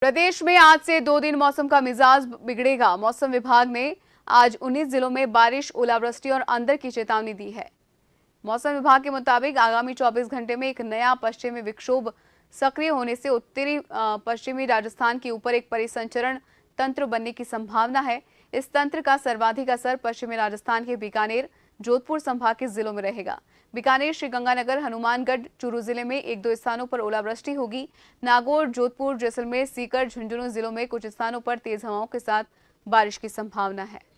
प्रदेश में आज से दो दिन मौसम का मिजाज बिगड़ेगा मौसम विभाग ने आज 19 जिलों में बारिश ओलावृष्टि और अंदर की चेतावनी दी है मौसम विभाग के मुताबिक आगामी 24 घंटे में एक नया पश्चिमी विक्षोभ सक्रिय होने से उत्तरी पश्चिमी राजस्थान के ऊपर एक परिसंचरण तंत्र बनने की संभावना है इस तंत्र का सर्वाधिक असर पश्चिमी राजस्थान के बीकानेर जोधपुर संभाग के जिलों में रहेगा बीकानेर श्रीगंगानगर हनुमानगढ़ चूरू जिले में एक दो स्थानों पर ओलावृष्टि होगी नागौर जोधपुर जैसलमेर सीकर झुंझुनू जिलों में कुछ स्थानों पर तेज हवाओं के साथ बारिश की संभावना है